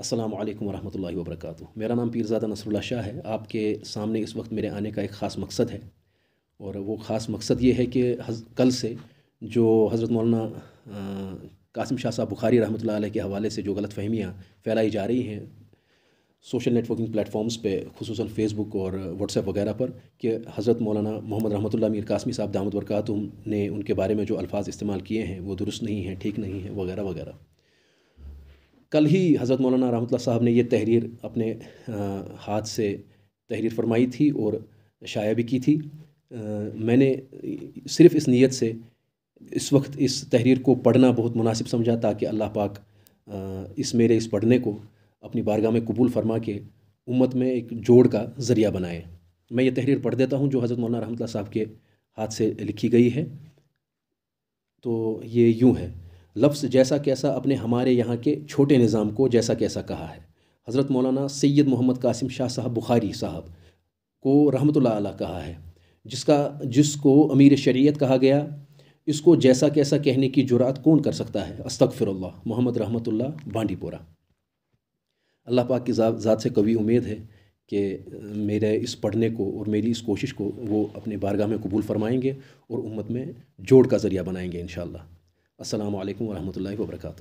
अस्सलाम वालेकुम रहमतुल्लाहि व बरकातहू मेरा नाम पीरजादा नसरुल्ला शाह है आपके सामने इस वक्त मेरे आने का एक ख़ास मकसद है और वो ख़ास मकसद ये है कि कल से जो हज़रत मौलाना कासिम शाह साहब बुखारी रहमतुल्लाह अलैह के हवाले से जो गलत फहमियाँ फैलाई जा रही हैं सोशल नेटवर्किंग प्लेटफॉर्म्स पे खसूस फ़ेसबुक और व्हाट्सएप वगैरह पर कि हज़रत मौलाना मोहम्मद रहमतुल्लाह मीर कासमी साहब दामद वरक़ातुम ने उनके बारे में जो अल्फाज इस्तेमाल किए हैं वो दुरुस्त नहीं हैं ठीक नहीं है वगैरह वगैरह कल ही हज़रत मौलाना रहमत साहब ने ये तहरीर अपने हाथ से तहरीर फरमाई थी और शाया भी की थी मैंने सिर्फ़ इस नीयत से इस वक्त इस तहरीर को पढ़ना बहुत मुनासिब समझा ताकि अल्लाह पाक इस मेरे इस पढ़ने को अपनी बारगाह में कबूल फरमा के उम्मत में एक जोड़ का ज़रिया बनाए मैं ये तहरीर पढ़ देता हूँ जो हज़रत मौलाना रहमत साहब के हाथ से लिखी गई है तो ये यूँ है लफ्ज़ जैसा कैसा अपने हमारे यहाँ के छोटे निज़ाम को जैसा कैसा कहा है हज़रत मौलाना सैयद मोहम्मद कासिम शाह साहब बुखारी साहब को रहमत आला कहा है जिसका जिसको अमीर शरीयत कहा गया इसको जैसा कैसा कहने की जुरात कौन कर सकता है अस्तफ़िरल्ला मोहम्मद रहमतुल्ला बांडीपोरा अल्लाह पाक की ज़ात से कभी उम्मीद है कि मेरे इस पढ़ने को और मेरी इस कोशिश को वो अपने बारगाह में कबूल फरमाएंगे और उम्मत में जोड़ का ज़रिया बनाएंगे इन असलकम वरहमल वर्का